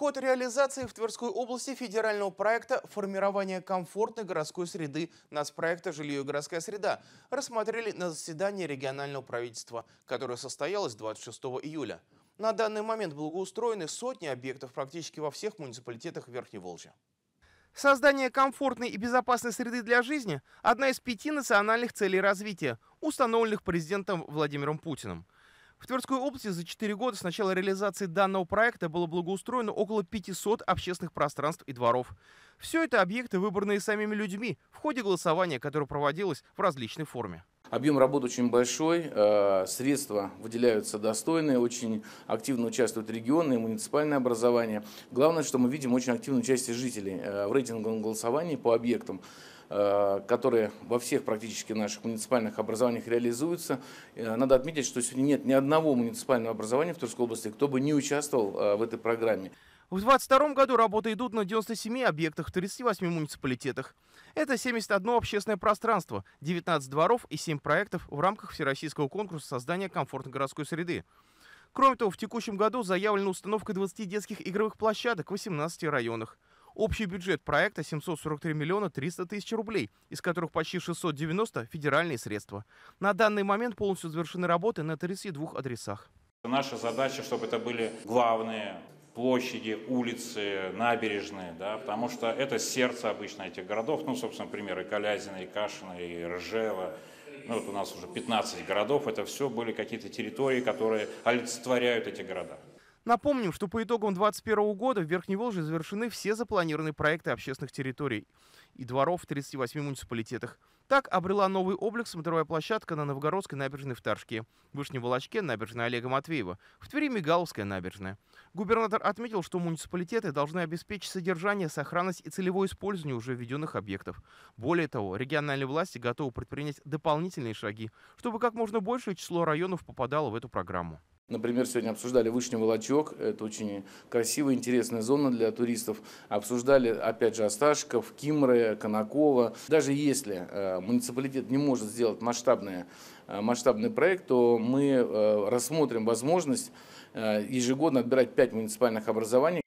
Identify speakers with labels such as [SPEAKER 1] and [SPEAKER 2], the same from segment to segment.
[SPEAKER 1] Ход реализации в Тверской области федерального проекта «Формирование комфортной городской среды» нацпроекта «Жилье и городская среда» рассмотрели на заседании регионального правительства, которое состоялось 26 июля. На данный момент благоустроены сотни объектов практически во всех муниципалитетах Верхней Волжи. Создание комфортной и безопасной среды для жизни – одна из пяти национальных целей развития, установленных президентом Владимиром Путиным – в Тверской области за 4 года с начала реализации данного проекта было благоустроено около 500 общественных пространств и дворов. Все это объекты, выбранные самими людьми в ходе голосования, которое проводилось в различной форме.
[SPEAKER 2] Объем работ очень большой, э, средства выделяются достойные, очень активно участвуют регионы и муниципальное образование. Главное, что мы видим очень активное участие жителей э, в рейтинговом голосовании по объектам. Э, которые во всех практически наших муниципальных образованиях реализуются. Э, надо отметить, что сегодня нет ни одного муниципального образования в Тверской области, кто бы не участвовал э, в этой программе.
[SPEAKER 1] В 2022 году работы идут на 97 объектах в 38 муниципалитетах. Это 71 общественное пространство, 19 дворов и 7 проектов в рамках Всероссийского конкурса создания комфортной городской среды. Кроме того, в текущем году заявлена установка 20 детских игровых площадок в 18 районах. Общий бюджет проекта 743 миллиона 300 тысяч рублей, из которых почти 690 – федеральные средства. На данный момент полностью завершены работы на 32 адресах.
[SPEAKER 3] Наша задача, чтобы это были главные площади, улицы, набережные, да, потому что это сердце обычно этих городов. Ну, собственно, примеры Калязина, и Кашина, и Ржева. Ну, вот у нас уже 15 городов. Это все были какие-то территории, которые олицетворяют эти города.
[SPEAKER 1] Напомним, что по итогам 2021 года в Верхней Волжье завершены все запланированные проекты общественных территорий и дворов в 38 муниципалитетах. Так обрела новый облик смотровая площадка на Новгородской набережной в Таршке, Вышнем Волочке набережная Олега Матвеева, в Твери Мигаловская набережная. Губернатор отметил, что муниципалитеты должны обеспечить содержание, сохранность и целевое использование уже введенных объектов. Более того, региональные власти готовы предпринять дополнительные шаги, чтобы как можно большее число районов попадало в эту программу.
[SPEAKER 2] Например, сегодня обсуждали Вышний Волочок, это очень красивая, интересная зона для туристов. Обсуждали, опять же, Осташков, Кимры, Конакова. Даже если э, муниципалитет не может сделать масштабное, э, масштабный проект, то мы э, рассмотрим возможность ежегодно отбирать пять муниципальных образований.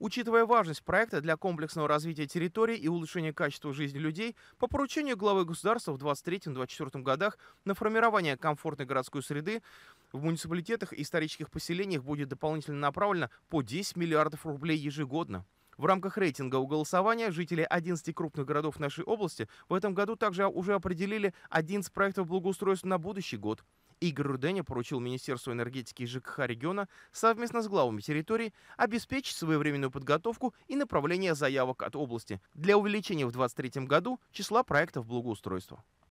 [SPEAKER 1] Учитывая важность проекта для комплексного развития территории и улучшения качества жизни людей, по поручению главы государства в 23-24 годах на формирование комфортной городской среды в муниципалитетах и исторических поселениях будет дополнительно направлено по 10 миллиардов рублей ежегодно. В рамках рейтинга голосования жители 11 крупных городов нашей области в этом году также уже определили 11 проектов благоустройства на будущий год – Игорь Руденя поручил Министерству энергетики и ЖКХ региона совместно с главами территорий обеспечить своевременную подготовку и направление заявок от области для увеличения в 2023 году числа проектов благоустройства.